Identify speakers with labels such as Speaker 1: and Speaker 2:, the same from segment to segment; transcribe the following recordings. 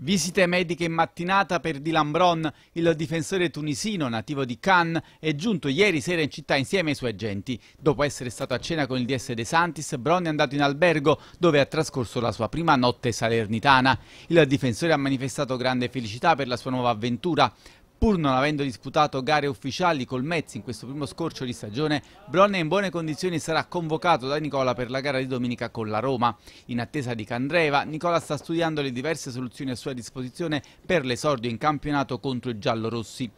Speaker 1: Visite mediche in mattinata per Dylan Bron, il difensore tunisino nativo di Cannes, è giunto ieri sera in città insieme ai suoi agenti. Dopo essere stato a cena con il DS De Santis, Bron è andato in albergo dove ha trascorso la sua prima notte salernitana. Il difensore ha manifestato grande felicità per la sua nuova avventura. Pur non avendo disputato gare ufficiali col Metz in questo primo scorcio di stagione, Bron è in buone condizioni e sarà convocato da Nicola per la gara di domenica con la Roma. In attesa di Candreva, Nicola sta studiando le diverse soluzioni a sua disposizione per l'esordio in campionato contro i giallorossi.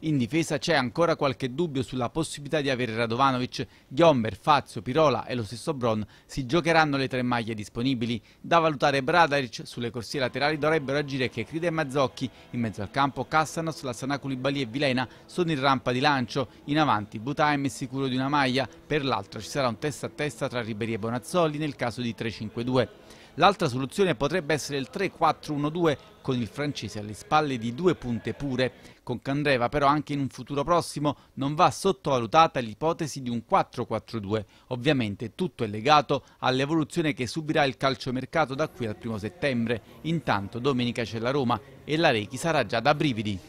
Speaker 1: In difesa c'è ancora qualche dubbio sulla possibilità di avere Radovanovic, Ghiomber, Fazio, Pirola e lo stesso Bron si giocheranno le tre maglie disponibili. Da valutare Bradaric, sulle corsie laterali dovrebbero agire Checride e Mazzocchi, in mezzo al campo Cassanos, Lassana Koulibaly e Vilena sono in rampa di lancio, in avanti Butaim è sicuro di una maglia, per l'altra ci sarà un testa a testa tra Riberi e Bonazzoli nel caso di 3-5-2. L'altra soluzione potrebbe essere il 3-4-1-2 con il francese alle spalle di due punte pure. Con Candreva però anche in un futuro prossimo non va sottovalutata l'ipotesi di un 4-4-2. Ovviamente tutto è legato all'evoluzione che subirà il calciomercato da qui al primo settembre. Intanto domenica c'è la Roma e la Rechi sarà già da brividi.